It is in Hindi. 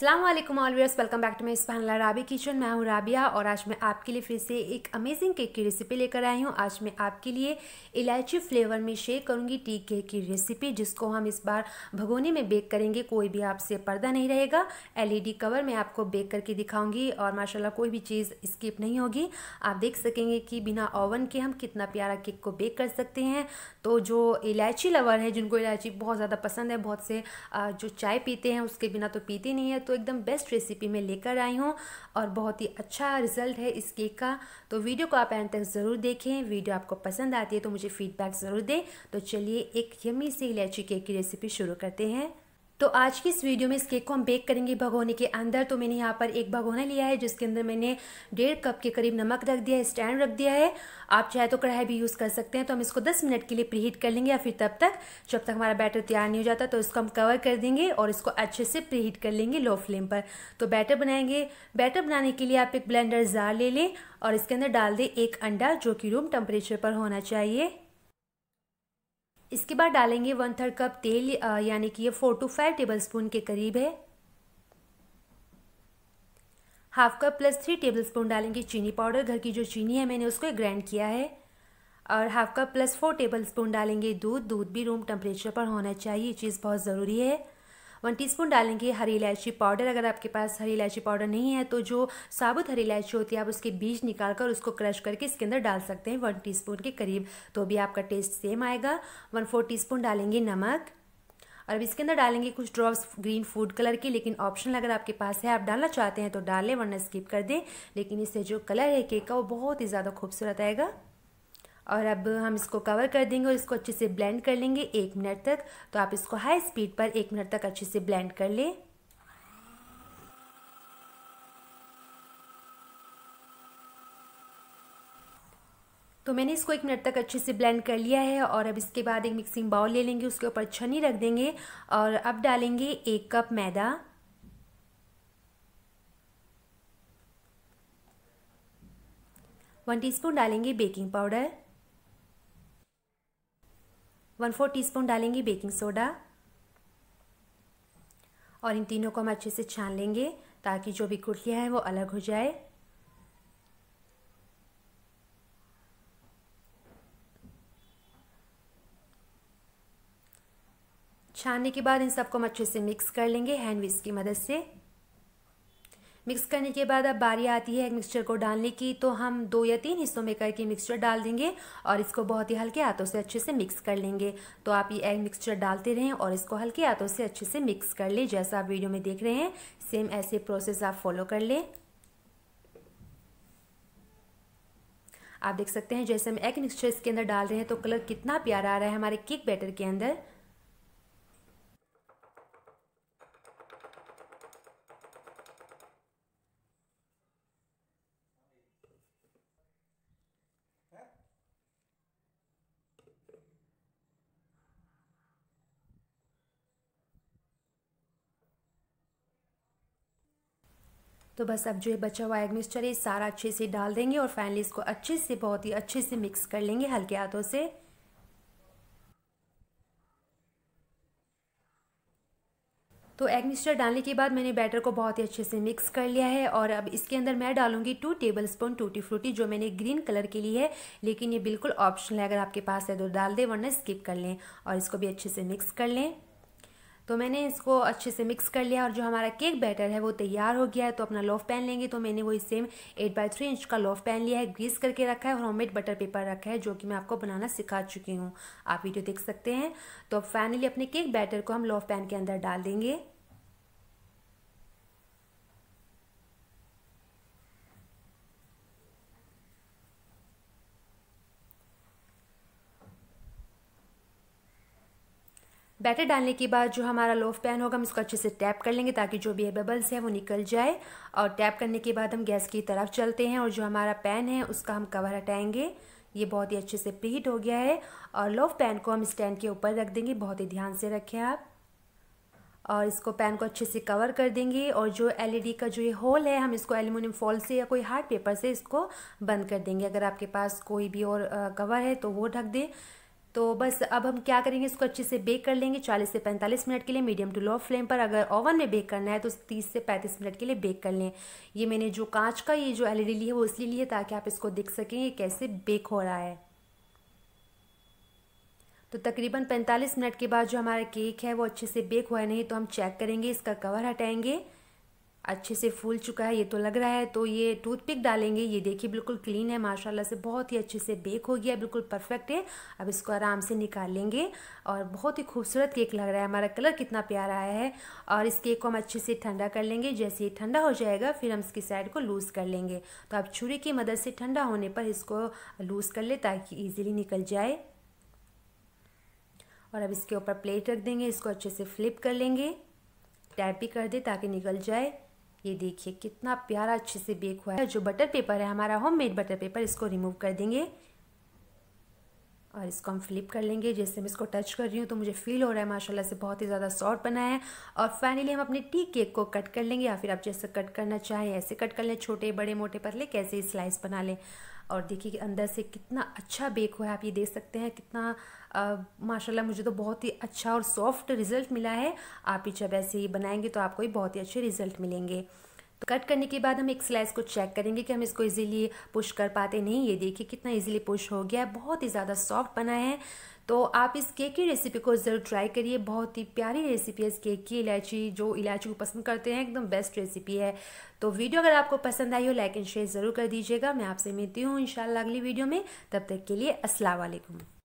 अस्सलाम वालेकुम always welcome back to my स्पैनला राबी किचन मैं हूँ राबिया और आज मैं आपके लिए फिर से एक अमेजिंग केक की रेसिपी लेकर आई हूँ आज मैं आपके लिए इलायची फ्लेवर में शेक करूँगी टी केक की रेसिपी जिसको हम इस बार भगोने में बेक करेंगे कोई भी आपसे पर्दा नहीं रहेगा एलईडी कवर में आपको बेक करके दिखाऊँगी और माशाल्लाह कोई भी चीज़ स्किप नहीं होगी आप देख सकेंगे कि बिना ओवन के हम कितना प्यारा केक को बेक कर सकते हैं तो जो इलायची लवर है जिनको इलायची बहुत ज़्यादा पसंद है बहुत से जो चाय पीते हैं उसके बिना तो पीते नहीं है तो एकदम बेस्ट रेसिपी में लेकर आई हूँ और बहुत ही अच्छा रिजल्ट है इस केक का तो वीडियो को आप एंड तक ज़रूर देखें वीडियो आपको पसंद आती है तो मुझे फीडबैक ज़रूर दें तो चलिए एक यमी सी इलायची केक की रेसिपी शुरू करते हैं तो आज की इस वीडियो में इस केक को हम बेक करेंगे भगोने के अंदर तो मैंने यहाँ पर एक भगोना लिया है जिसके अंदर मैंने डेढ़ कप के करीब नमक रख दिया है स्टैंड रख दिया है आप चाहे तो कढ़ाई भी यूज़ कर सकते हैं तो हम इसको 10 मिनट के लिए प्रीहीट कर लेंगे या फिर तब तक जब तक हमारा बैटर तैयार नहीं हो जाता तो इसको हम कवर कर देंगे और इसको अच्छे से प्रीहीट कर लेंगे लो फ्लेम पर तो बैटर बनाएंगे बैटर बनाने के लिए आप एक ब्लेंडर जार ले लें और इसके अंदर डाल दें एक अंडा जो कि रूम टेम्परेचर पर होना चाहिए इसके बाद डालेंगे वन थर्ड कप तेल यानी कि ये four to five tablespoon के करीब है half cup plus three tablespoon डालेंगे चीनी पाउडर घर की जो चीनी है मैंने उसको ग्राइंड किया है और half cup plus four tablespoon डालेंगे दूध दूध भी रूम टेम्परेचर पर होना चाहिए ये चीज़ बहुत ज़रूरी है वन टीस्पून डालेंगे हरी इलायची पाउडर अगर आपके पास हरी इलायची पाउडर नहीं है तो जो साबुत हरी इलायची होती है आप उसके बीज निकाल कर उसको क्रश करके इसके अंदर डाल सकते हैं वन टीस्पून के करीब तो भी आपका टेस्ट सेम आएगा वन फोर टीस्पून डालेंगे नमक और अब इसके अंदर डालेंगे कुछ ड्रॉप्स ग्रीन फूड कलर की लेकिन ऑप्शन अगर आपके पास है आप डालना चाहते हैं तो डालें वरना स्किप कर दें लेकिन इससे जो कलर है केक का वो बहुत ही ज़्यादा खूबसूरत आएगा और अब हम इसको कवर कर देंगे और इसको अच्छे से ब्लेंड कर लेंगे एक मिनट तक तो आप इसको हाई स्पीड पर एक मिनट तक अच्छे से ब्लेंड कर लें तो मैंने इसको एक मिनट तक अच्छे से ब्लेंड कर लिया है और अब इसके बाद एक मिक्सिंग बाउल ले लेंगे उसके ऊपर छन्नी रख देंगे और अब डालेंगे एक कप मैदा वन टीस्पून डालेंगे baking powder one four spoon डालेंगे बेकिंग सोडा और इन तीनों को हम अच्छे से छान लेंगे ताकि जो भी गुठलियाँ हैं वो अलग हो जाए छानने के बाद इन सबको हम अच्छे से मिक्स कर लेंगे हैंड विस्क की मदद से मिक्स करने के बाद अब बारी आती है मिक्सचर को डालने की तो हम दो या तीन हिस्सों में करके मिक्सचर डाल देंगे और इसको बहुत ही हल्के हाथों से अच्छे से मिक्स कर लेंगे तो आप ये एग मिक्सचर डालते रहें और इसको हल्के हाथों से अच्छे से मिक्स कर लें जैसा आप वीडियो में देख रहे हैं सेम ऐसे प्रोसेस आप फॉलो कर लें आप देख सकते हैं जैसे हम एग मिक्सचर इसके अंदर डाल रहे हैं तो कलर कितना प्यारा आ रहा है हमारे केक बैटर के अंदर तो बस अब जो है बचा हुआ एग मिक्सचर है सारा अच्छे से डाल देंगे और फाइनली इसको अच्छे से बहुत ही अच्छे से मिक्स कर लेंगे हल्के हाथों से तो एग मिक्सचर डालने के बाद मैंने बैटर को बहुत ही अच्छे से मिक्स कर लिया है और अब इसके अंदर मैं डालूंगी two tablespoon tutti frutti जो मैंने ग्रीन कलर के लिए है लेकिन ये बिल्कुल ऑप्शनल है अगर आपके पास है तो डाल दें वरना स्किप कर लें और इसको भी अच्छे से मिक्स कर लें तो मैंने इसको अच्छे से मिक्स कर लिया और जो हमारा केक बैटर है वो तैयार हो गया है तो अपना लोफ पैन लेंगे तो मैंने वही same eight by three inch का लोफ पैन लिया है ग्रीस करके रखा है और होममेड बटर पेपर रखा है जो कि मैं आपको बनाना सिखा चुकी हूँ आप वीडियो देख सकते हैं तो फाइनली अपने केक बैटर को हम लोफ पैन के अंदर डाल देंगे बैटर डालने के बाद जो हमारा लोफ पैन होगा हम इसको अच्छे से टैप कर लेंगे ताकि जो भी बबल्स हैं वो निकल जाए और टैप करने के बाद हम गैस की तरफ चलते हैं और जो हमारा पैन है उसका हम कवर हटाएंगे ये बहुत ही अच्छे से प्रीहीट हो गया है और लोफ पैन को हम स्टैंड के ऊपर रख देंगे बहुत ही ध्यान से रखें आप और इसको पैन को अच्छे से कवर कर देंगे और जो एलईडी का जो ये होल है हम इसको एल्यूमिनियम फॉल से या कोई हार्ड पेपर से इसको बंद कर देंगे अगर आपके पास कोई भी और कवर है तो वो ढक दें तो बस अब हम क्या करेंगे इसको अच्छे से बेक कर लेंगे 40 से 45 मिनट के लिए मीडियम टू लो फ्लेम पर अगर ओवन में बेक करना है तो 30 से 35 मिनट के लिए बेक कर लें ये मैंने जो कांच का ये जो एलईडी ली है वो इसलिए ली है ताकि आप इसको देख सकें ये कैसे बेक हो रहा है तो तकरीबन 45 मिनट के बाद जो हमारा केक है वो अच्छे से बेक हुआ है नहीं तो हम चेक करेंगे इसका कवर हटाएंगे अच्छे से फूल चुका है ये तो लग रहा है तो ये टूथपिक डालेंगे ये देखिए बिल्कुल क्लीन है माशाल्लाह से बहुत ही अच्छे से बेक हो गया बिल्कुल परफेक्ट है अब इसको आराम से निकाल लेंगे और बहुत ही खूबसूरत केक लग रहा है हमारा कलर कितना प्यारा आया है और इस केक को हम अच्छे से ठंडा कर लेंगे जैसे ये ठंडा हो जाएगा फिर हम इसकी साइड को लूज़ कर लेंगे तो आप छुरी की मदद से ठंडा होने पर इसको लूज़ कर ले ताकि ईजिली निकल जाए और अब इसके ऊपर प्लेट रख देंगे इसको अच्छे से फ्लिप कर लेंगे टैप भी कर दे ताकि निकल जाए ये देखिए कितना प्यारा अच्छे से बेक हुआ है जो बटर पेपर है हमारा होम मेड बटर पेपर इसको रिमूव कर देंगे और इसको हम फ्लिप कर लेंगे जैसे मैं इसको टच कर रही हूँ तो मुझे फील हो रहा है माशाल्लाह से बहुत ही ज़्यादा सॉफ्ट बना है और फाइनली हम अपने टी केक को कट कर लेंगे या फिर आप जैसे कट करना चाहें ऐसे कट कर लें छोटे बड़े मोटे पतले कैसे स्लाइस बना लें और देखिए कि अंदर से कितना अच्छा बेक हुआ है आप ये देख सकते हैं कितना माशाल्लाह मुझे तो बहुत ही अच्छा और सॉफ्ट रिज़ल्ट मिला है आप ही जब ऐसे ही बनाएंगे तो आपको ही बहुत ही अच्छे रिज़ल्ट मिलेंगे तो कट करने के बाद हम एक स्लाइस को चेक करेंगे कि हम इसको इजीली पुश कर पाते नहीं ये देखिए कितना इजीली पुश हो गया है बहुत ही ज़्यादा सॉफ्ट बना है तो आप इस केक की रेसिपी को ज़रूर ट्राई करिए बहुत ही प्यारी रेसिपी है इस केक की इलायची जो इलायची को पसंद करते हैं एकदम बेस्ट रेसिपी है तो वीडियो अगर आपको पसंद आई हो लाइक एंड शेयर ज़रूर कर दीजिएगा मैं आपसे मिलती हूँ इंशाल्लाह अगली वीडियो में तब तक के लिए असलम